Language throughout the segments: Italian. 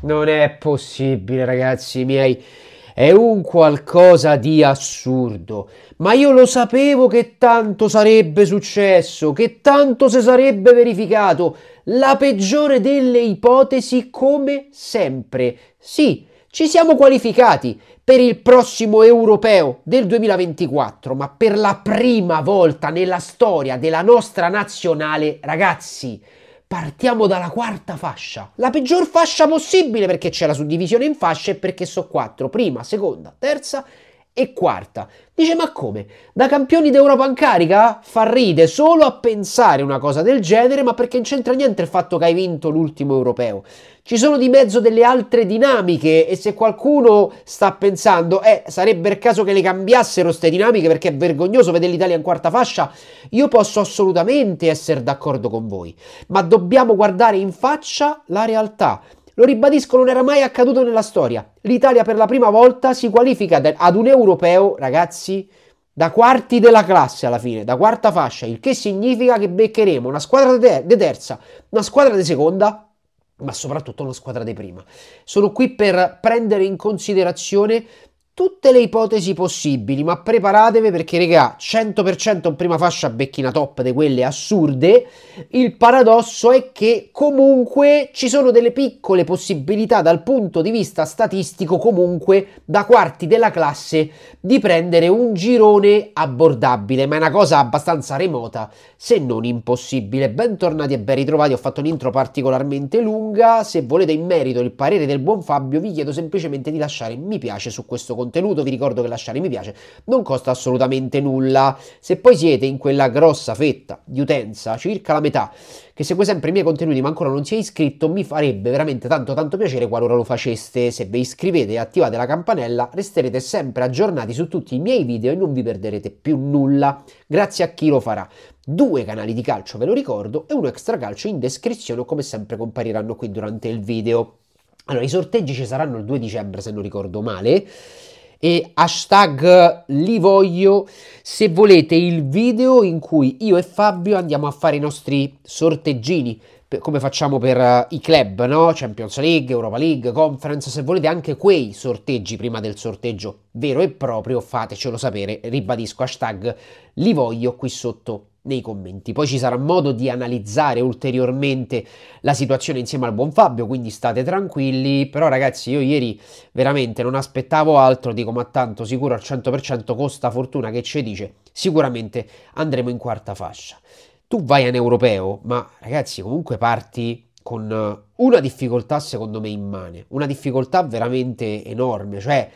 Non è possibile, ragazzi miei. È un qualcosa di assurdo. Ma io lo sapevo che tanto sarebbe successo, che tanto si sarebbe verificato. La peggiore delle ipotesi, come sempre. Sì, ci siamo qualificati per il prossimo europeo del 2024, ma per la prima volta nella storia della nostra nazionale, ragazzi, Partiamo dalla quarta fascia, la peggior fascia possibile perché c'è la suddivisione in fasce e perché so quattro, prima, seconda, terza e quarta. Dice ma come? Da campioni d'Europa in carica? Fa ride solo a pensare una cosa del genere, ma perché non c'entra niente il fatto che hai vinto l'ultimo europeo. Ci sono di mezzo delle altre dinamiche e se qualcuno sta pensando, eh, sarebbe il caso che le cambiassero queste dinamiche perché è vergognoso vedere l'Italia in quarta fascia, io posso assolutamente essere d'accordo con voi, ma dobbiamo guardare in faccia la realtà. Lo ribadisco, non era mai accaduto nella storia. L'Italia per la prima volta si qualifica ad un europeo, ragazzi, da quarti della classe alla fine, da quarta fascia, il che significa che beccheremo una squadra di de terza, una squadra di seconda, ma soprattutto una squadra di prima. Sono qui per prendere in considerazione tutte le ipotesi possibili, ma preparatevi perché, regà, 100% in prima fascia becchina top di quelle assurde. Il paradosso è che comunque ci sono delle piccole possibilità dal punto di vista statistico, comunque da quarti della classe, di prendere un girone abbordabile, ma è una cosa abbastanza remota, se non impossibile. Bentornati e ben ritrovati, ho fatto un'intro particolarmente lunga. Se volete in merito il parere del buon Fabio, vi chiedo semplicemente di lasciare mi piace su questo contenuto contenuto, vi ricordo che lasciare mi piace non costa assolutamente nulla. Se poi siete in quella grossa fetta di utenza, circa la metà, che segue sempre i miei contenuti ma ancora non si è iscritto, mi farebbe veramente tanto tanto piacere qualora lo faceste. Se vi iscrivete e attivate la campanella, resterete sempre aggiornati su tutti i miei video e non vi perderete più nulla. Grazie a chi lo farà due canali di calcio, ve lo ricordo, e uno extra calcio in descrizione, come sempre compariranno qui durante il video. Allora, i sorteggi ci saranno il 2 dicembre, se non ricordo male e hashtag li voglio se volete il video in cui io e Fabio andiamo a fare i nostri sorteggini come facciamo per eh, i club, no? Champions League, Europa League, Conference, se volete anche quei sorteggi prima del sorteggio vero e proprio, fatecelo sapere, ribadisco hashtag li voglio qui sotto nei commenti. Poi ci sarà modo di analizzare ulteriormente la situazione insieme al buon Fabio, quindi state tranquilli. Però ragazzi, io ieri veramente non aspettavo altro, dico ma tanto sicuro al 100% costa fortuna che ci dice, sicuramente andremo in quarta fascia. Tu vai in europeo, ma ragazzi comunque parti con una difficoltà secondo me immane, una difficoltà veramente enorme, cioè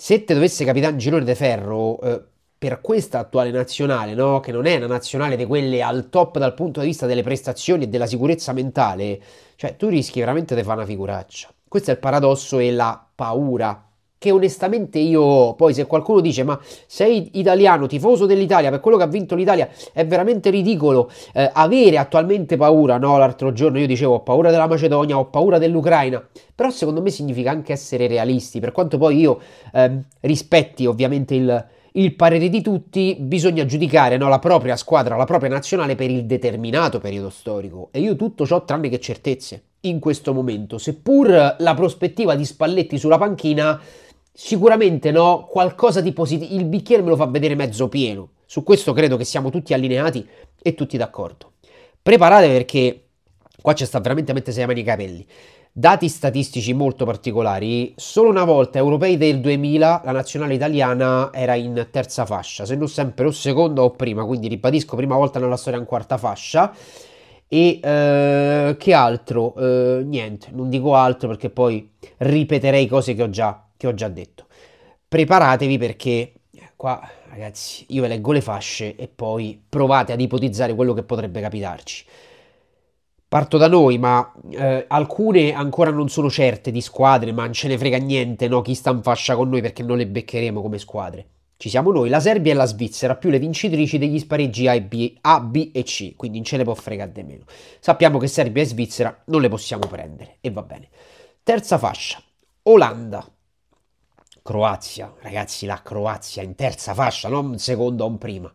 se te dovesse capitare un girone de ferro eh, per questa attuale nazionale, no? che non è una nazionale di quelle al top dal punto di vista delle prestazioni e della sicurezza mentale, cioè tu rischi veramente di fare una figuraccia. Questo è il paradosso e la paura che onestamente io poi se qualcuno dice ma sei italiano, tifoso dell'Italia, per quello che ha vinto l'Italia è veramente ridicolo eh, avere attualmente paura, no? L'altro giorno io dicevo ho paura della Macedonia, ho paura dell'Ucraina, però secondo me significa anche essere realisti, per quanto poi io eh, rispetti ovviamente il, il parere di tutti, bisogna giudicare no, la propria squadra, la propria nazionale per il determinato periodo storico. E io tutto ciò tranne che certezze in questo momento, seppur la prospettiva di Spalletti sulla panchina, sicuramente no, qualcosa di positivo, il bicchiere me lo fa vedere mezzo pieno. Su questo credo che siamo tutti allineati e tutti d'accordo. Preparate perché qua ci sta veramente a mettere le mani ai capelli. Dati statistici molto particolari, solo una volta europei del 2000 la nazionale italiana era in terza fascia, se non sempre o seconda o prima, quindi ribadisco, prima volta nella storia in quarta fascia. E eh, che altro? Eh, niente, non dico altro perché poi ripeterei cose che ho già, che ho già detto. Preparatevi perché eh, qua ragazzi io ve leggo le fasce e poi provate ad ipotizzare quello che potrebbe capitarci. Parto da noi, ma eh, alcune ancora non sono certe di squadre, ma non ce ne frega niente no? chi sta in fascia con noi perché non le beccheremo come squadre. Ci siamo noi, la Serbia e la Svizzera, più le vincitrici degli spareggi A, B, A, B e C, quindi non ce ne può fregare di meno. Sappiamo che Serbia e Svizzera non le possiamo prendere, e va bene. Terza fascia, Olanda, Croazia, ragazzi la Croazia in terza fascia, non seconda o in prima.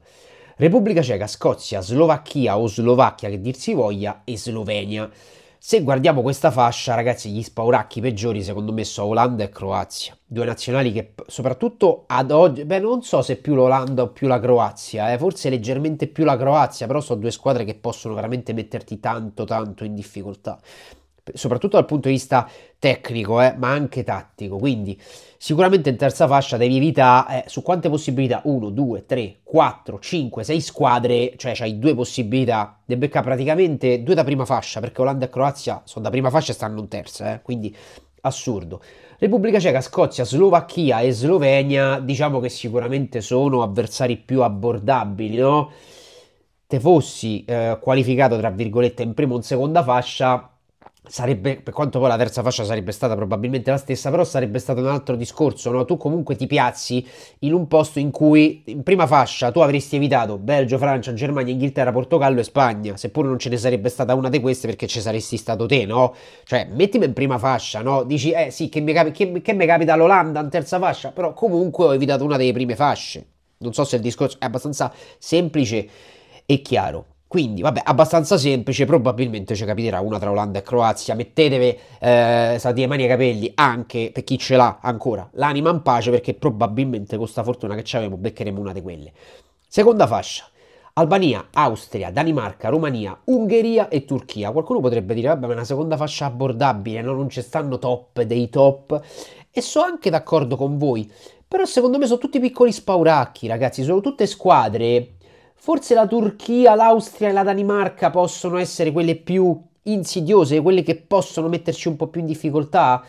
Repubblica Ceca, Scozia, Slovacchia o Slovacchia che dir si voglia e Slovenia. Se guardiamo questa fascia, ragazzi, gli spauracchi peggiori secondo me sono Olanda e Croazia, due nazionali che soprattutto ad oggi, beh non so se più l'Olanda o più la Croazia, eh, forse leggermente più la Croazia, però sono due squadre che possono veramente metterti tanto tanto in difficoltà soprattutto dal punto di vista tecnico, eh, ma anche tattico. Quindi sicuramente in terza fascia devi evitare eh, su quante possibilità? 1, 2, 3, 4, 5, 6 squadre, cioè hai due possibilità. Ne becca praticamente due da prima fascia, perché Olanda e Croazia sono da prima fascia e stanno in terza, eh, quindi assurdo. Repubblica Ceca, Scozia, Slovacchia e Slovenia, diciamo che sicuramente sono avversari più abbordabili, no? Te fossi eh, qualificato tra virgolette in prima o in seconda fascia, sarebbe, per quanto poi la terza fascia sarebbe stata probabilmente la stessa, però sarebbe stato un altro discorso, no? Tu comunque ti piazzi in un posto in cui in prima fascia tu avresti evitato Belgio, Francia, Germania, Inghilterra, Portogallo e Spagna, seppur non ce ne sarebbe stata una di queste perché ci saresti stato te, no? Cioè, mettimi in prima fascia, no? Dici, eh sì, che mi, capi- che, che mi capita l'Olanda in terza fascia, però comunque ho evitato una delle prime fasce. Non so se il discorso è abbastanza semplice e chiaro. Quindi, vabbè, abbastanza semplice, probabilmente ci capiterà una tra Olanda e Croazia. Mettetevi eh, stati le mani ai capelli anche per chi ce l'ha ancora l'anima in pace, perché probabilmente con questa fortuna che ci avevamo beccheremo una di quelle. Seconda fascia. Albania, Austria, Danimarca, Romania, Ungheria e Turchia. Qualcuno potrebbe dire, vabbè, ma è una seconda fascia abbordabile, no? non ci stanno top dei top. E sono anche d'accordo con voi, però secondo me sono tutti piccoli spauracchi, ragazzi, sono tutte squadre Forse la Turchia, l'Austria e la Danimarca possono essere quelle più insidiose, quelle che possono metterci un po' più in difficoltà.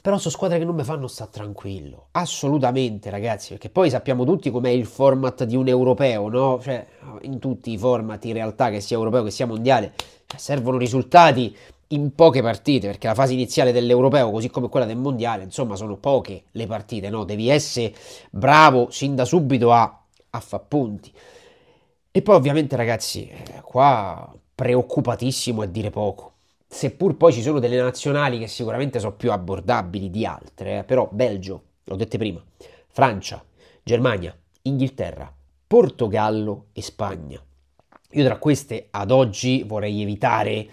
Però sono squadre che non mi fanno sta tranquillo, assolutamente ragazzi, perché poi sappiamo tutti com'è il format di un europeo, no? Cioè, in tutti i format in realtà, che sia europeo che sia mondiale, cioè, servono risultati in poche partite, perché la fase iniziale dell'europeo, così come quella del mondiale, insomma, sono poche le partite, no? Devi essere bravo sin da subito a, a far punti. E poi ovviamente ragazzi, eh, qua preoccupatissimo a dire poco. Seppur poi ci sono delle nazionali che sicuramente sono più abbordabili di altre, eh, però Belgio, l'ho detto prima, Francia, Germania, Inghilterra, Portogallo e Spagna. Io tra queste ad oggi vorrei evitare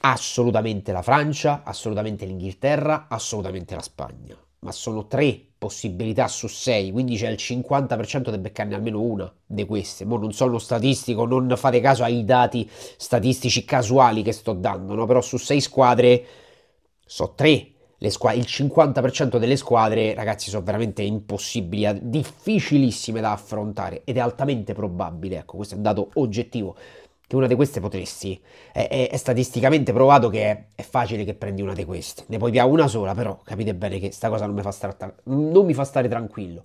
assolutamente la Francia, assolutamente l'Inghilterra, assolutamente la Spagna ma sono tre possibilità su sei, quindi c'è il 50% di beccarne almeno una di queste. Mo non sono statistico, non fate caso ai dati statistici casuali che sto dando, no? però su sei squadre so tre. Squ- il 50% delle squadre, ragazzi, sono veramente impossibili, eh, difficilissime da affrontare ed è altamente probabile. Ecco, questo è un dato oggettivo che una di queste potresti. È, è, è statisticamente provato che è, è, facile che prendi una di queste. Ne puoi via una sola, però capite bene che sta cosa non mi, star, non mi fa stare tranquillo.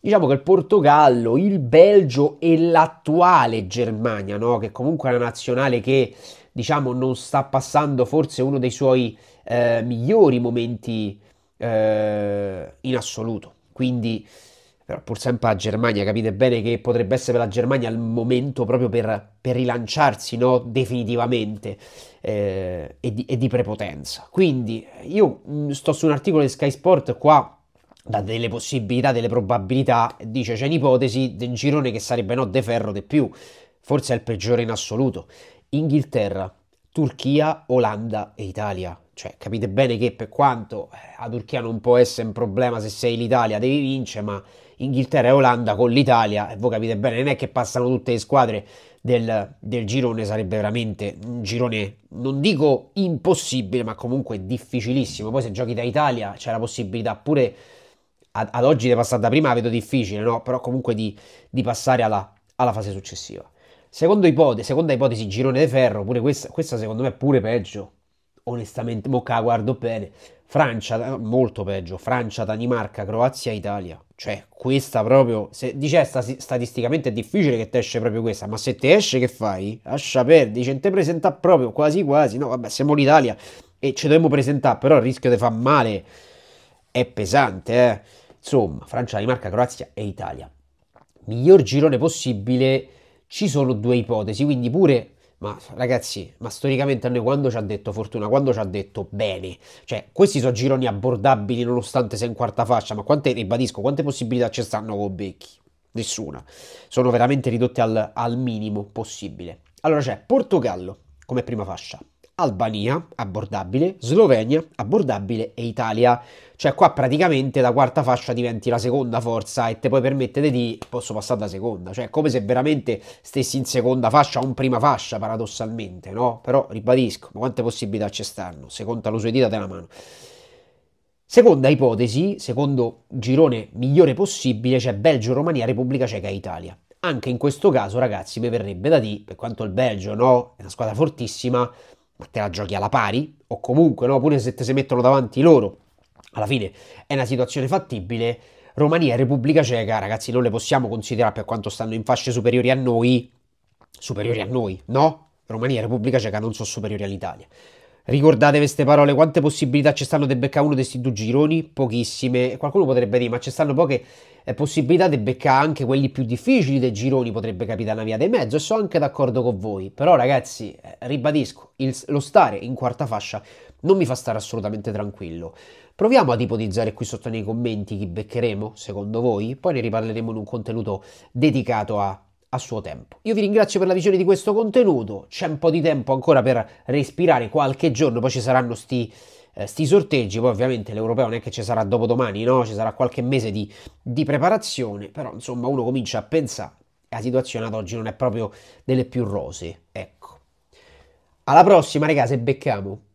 Diciamo che il Portogallo, il Belgio e l'attuale Germania, no? che comunque è una nazionale che diciamo non sta passando forse uno dei suoi eh, migliori momenti eh, in assoluto. Quindi però pur sempre la Germania, capite bene che potrebbe essere per la Germania il momento proprio per, per rilanciarsi no? definitivamente eh, e, di, e, di, prepotenza. Quindi io mh, mm, sto su un articolo di Sky Sport qua da delle possibilità, delle probabilità, dice c'è un'ipotesi di un girone che sarebbe no De Ferro di più, forse è il peggiore in assoluto. Inghilterra, Turchia, Olanda e Italia. Cioè, capite bene che per quanto eh, la Turchia non può essere un problema se sei l'Italia, devi vincere, ma Inghilterra e Olanda con l'Italia. E voi capite bene, non è che passano tutte le squadre del, del girone, sarebbe veramente un girone, non dico impossibile, ma comunque difficilissimo. Poi se giochi da Italia c'è la possibilità pure ad, ad oggi di passare da prima, vedo difficile, no? però comunque di, di passare alla, alla fase successiva. Secondo ipotesi, seconda ipotesi, girone di ferro, pure questa, questa secondo me è pure peggio. Onestamente, mocca la guardo bene. Francia, eh, molto peggio, Francia, Danimarca, Croazia, Italia. Cioè, questa proprio, se dice eh, statisticamente è difficile che te esce proprio questa, ma se te esce che fai? Lascia perdere, dice, te presenta proprio, quasi quasi, no vabbè, siamo l'Italia e ci dobbiamo presentare, però il rischio di far male è pesante, eh. Insomma, Francia, Danimarca, Croazia e Italia. Miglior girone possibile, ci sono due ipotesi, quindi pure ma ragazzi, ma storicamente a noi quando ci ha detto Fortuna, quando ci ha detto bene, cioè questi sono gironi abbordabili nonostante sei in quarta fascia, ma quante, ribadisco, quante possibilità ci stanno con Becchi? Nessuna. Sono veramente ridotte al, al minimo possibile. Allora c'è Portogallo come prima fascia, Albania abbordabile, Slovenia abbordabile e Italia. Cioè qua praticamente la quarta fascia diventi la seconda forza e te poi permettete di posso passare da seconda, cioè come se veramente stessi in seconda fascia o in prima fascia paradossalmente, no? Però ribadisco, ma quante possibilità ci stanno? Se conta lo sue dita della mano. Seconda ipotesi, secondo girone migliore possibile, c'è cioè Belgio, Romania, Repubblica Ceca e Italia. Anche in questo caso, ragazzi, mi verrebbe da dire, per quanto il Belgio no, è una squadra fortissima, ma te la giochi alla pari o comunque, no, pure se te si mettono davanti loro, alla fine è una situazione fattibile. Romania e Repubblica Ceca, ragazzi, non le possiamo considerare per quanto stanno in fasce superiori a noi, superiori a noi, no? Romania e Repubblica Ceca non sono superiori all'Italia. Ricordate queste parole, quante possibilità ci stanno di beccare uno di questi due gironi? Pochissime. Qualcuno potrebbe dire, ma ci stanno poche eh, possibilità di beccare anche quelli più difficili dei gironi, potrebbe capitare una via di mezzo e sono anche d'accordo con voi. Però ragazzi, eh, ribadisco, il, lo stare in quarta fascia non mi fa stare assolutamente tranquillo. Proviamo ad ipotizzare qui sotto nei commenti chi beccheremo, secondo voi, poi ne riparleremo in un contenuto dedicato a a suo tempo. Io vi ringrazio per la visione di questo contenuto, c'è un po' di tempo ancora per respirare qualche giorno, poi ci saranno sti, eh, sti sorteggi, poi ovviamente l'europeo non è che ci sarà dopo domani, no? ci sarà qualche mese di, di preparazione, però insomma uno comincia a pensare la situazione ad oggi non è proprio delle più rose, ecco. Alla prossima, ragazzi, e becchiamo!